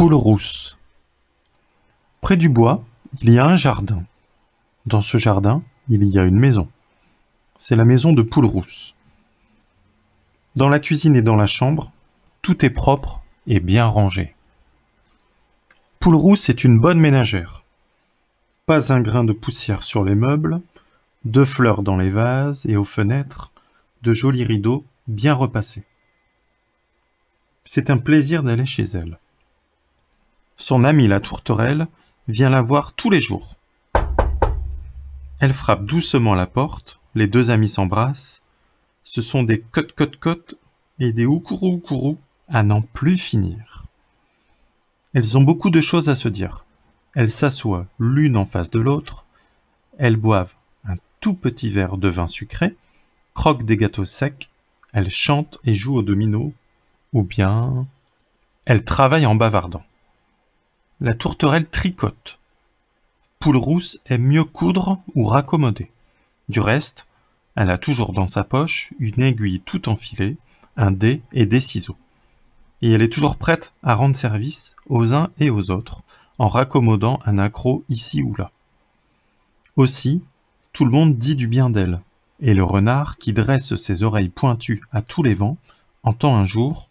Poule rousse. Près du bois, il y a un jardin. Dans ce jardin, il y a une maison. C'est la maison de Poule rousse. Dans la cuisine et dans la chambre, tout est propre et bien rangé. Poule rousse est une bonne ménagère. Pas un grain de poussière sur les meubles, deux fleurs dans les vases et aux fenêtres, de jolis rideaux bien repassés. C'est un plaisir d'aller chez elle. Son amie la tourterelle vient la voir tous les jours. Elle frappe doucement la porte, les deux amies s'embrassent. Ce sont des cotes cotes cotes et des oukourou oukourou à n'en plus finir. Elles ont beaucoup de choses à se dire. Elles s'assoient l'une en face de l'autre, elles boivent un tout petit verre de vin sucré, croquent des gâteaux secs, elles chantent et jouent au domino, ou bien elles travaillent en bavardant. La tourterelle tricote. Poule rousse aime mieux coudre ou raccommoder. Du reste, elle a toujours dans sa poche une aiguille tout enfilée, un dé et des ciseaux. Et elle est toujours prête à rendre service aux uns et aux autres en raccommodant un accroc ici ou là. Aussi, tout le monde dit du bien d'elle, et le renard qui dresse ses oreilles pointues à tous les vents entend un jour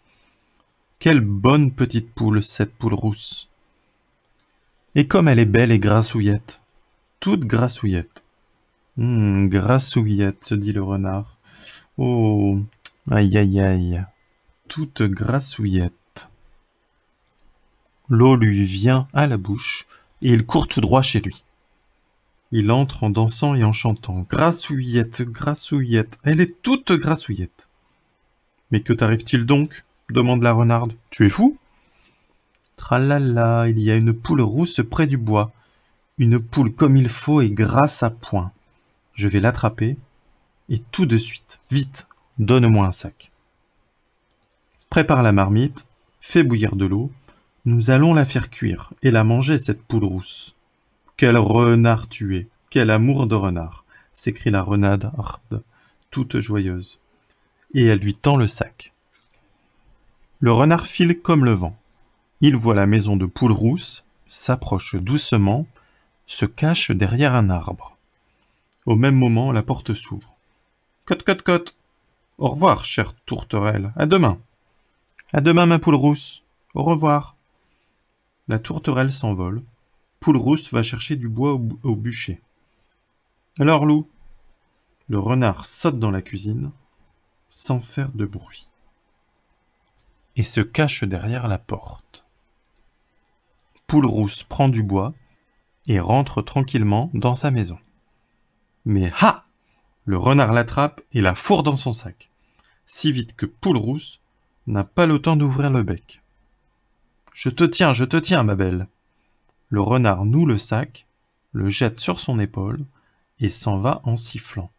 Quelle bonne petite poule cette poule rousse et comme elle est belle et grassouillette. Toute grassouillette. Hum, grassouillette, se dit le renard. Oh, aïe aïe aïe. Toute grassouillette. L'eau lui vient à la bouche et il court tout droit chez lui. Il entre en dansant et en chantant. Grassouillette, grassouillette, elle est toute grassouillette. Mais que t'arrive-t-il donc demande la renarde. Tu es fou Tralala, il y a une poule rousse près du bois. Une poule comme il faut et grasse à point. Je vais l'attraper. Et tout de suite, vite, donne-moi un sac. Prépare la marmite, fais bouillir de l'eau. Nous allons la faire cuire et la manger, cette poule rousse. Quel renard tu es, quel amour de renard, s'écrie la renarde, toute joyeuse. Et elle lui tend le sac. Le renard file comme le vent. Il voit la maison de Poule Rousse, s'approche doucement, se cache derrière un arbre. Au même moment, la porte s'ouvre. Cote, cote, cote Au revoir, chère tourterelle, à demain À demain, ma poule rousse Au revoir La tourterelle s'envole. Poule rousse va chercher du bois au bûcher. Alors, loup Le renard saute dans la cuisine, sans faire de bruit, et se cache derrière la porte. Poule-Rousse prend du bois et rentre tranquillement dans sa maison. Mais ha Le renard l'attrape et la fourre dans son sac, si vite que Poule-Rousse n'a pas le temps d'ouvrir le bec. Je te tiens, je te tiens, ma belle. Le renard noue le sac, le jette sur son épaule et s'en va en sifflant.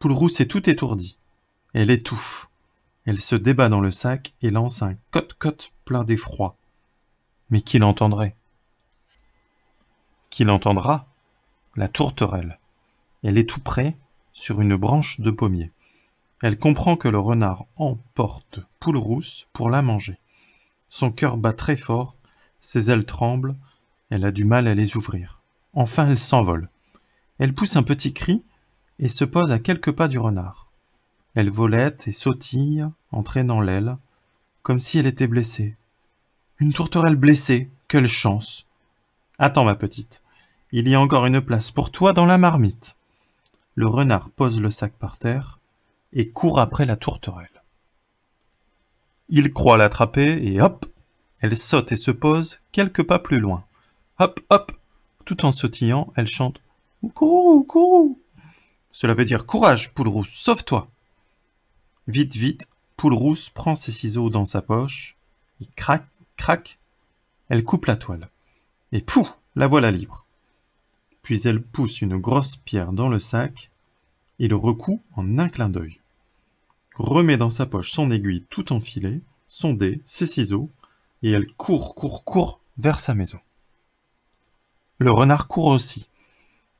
Poule-Rousse est tout étourdie. Elle étouffe. Elle se débat dans le sac et lance un cote-cote plein d'effroi. Mais qui l'entendrait Qui l'entendra La tourterelle. Elle est tout près, sur une branche de pommier. Elle comprend que le renard emporte Poule Rousse pour la manger. Son cœur bat très fort, ses ailes tremblent, elle a du mal à les ouvrir. Enfin elle s'envole. Elle pousse un petit cri et se pose à quelques pas du renard. Elle volette et sautille, entraînant l'aile, comme si elle était blessée, une tourterelle blessée, quelle chance. Attends, ma petite, il y a encore une place pour toi dans la marmite. Le renard pose le sac par terre et court après la tourterelle. Il croit l'attraper et hop, elle saute et se pose quelques pas plus loin. Hop, hop, tout en sautillant, elle chante Courou, Cela veut dire courage, poule rousse, sauve-toi. Vite, vite, poule rousse prend ses ciseaux dans sa poche, il craque Crac Elle coupe la toile. Et pouf La voilà libre. Puis elle pousse une grosse pierre dans le sac et le recoue en un clin d'œil. Remet dans sa poche son aiguille tout enfilée, son dé, ses ciseaux, et elle court, court, court vers sa maison. Le renard court aussi.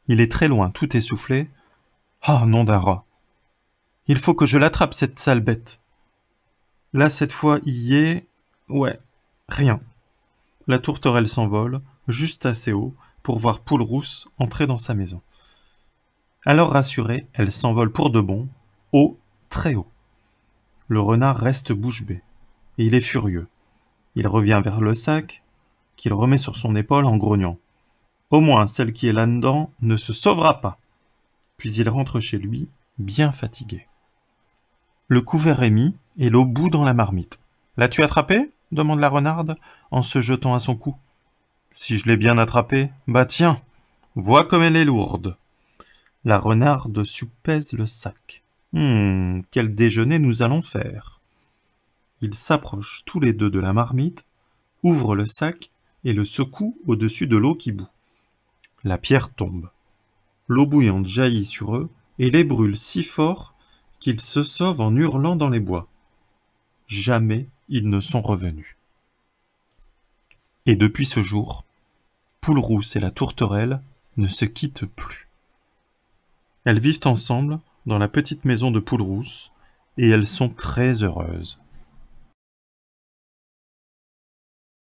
Il est très loin, tout essoufflé. Ah, oh, nom d'un rat Il faut que je l'attrape, cette sale bête Là, cette fois, il y est... Ouais, Rien. La tourterelle s'envole, juste assez haut, pour voir Poule Rousse entrer dans sa maison. Alors rassurée, elle s'envole pour de bon, haut, très haut. Le renard reste bouche bée. Et il est furieux. Il revient vers le sac, qu'il remet sur son épaule en grognant. Au moins celle qui est là-dedans ne se sauvera pas. Puis il rentre chez lui, bien fatigué. Le couvert est mis et l'eau bout dans la marmite. L'as-tu attrapé demande la renarde, en se jetant à son cou. Si je l'ai bien attrapée, bah tiens, vois comme elle est lourde. La renarde soupèse le sac. Hum, quel déjeuner nous allons faire Ils s'approchent tous les deux de la marmite, ouvrent le sac et le secouent au-dessus de l'eau qui bout. La pierre tombe. L'eau bouillante jaillit sur eux et les brûle si fort qu'ils se sauvent en hurlant dans les bois. Jamais ils ne sont revenus. Et depuis ce jour, Poulrousse et la tourterelle ne se quittent plus. Elles vivent ensemble dans la petite maison de Poulrousse et elles sont très heureuses.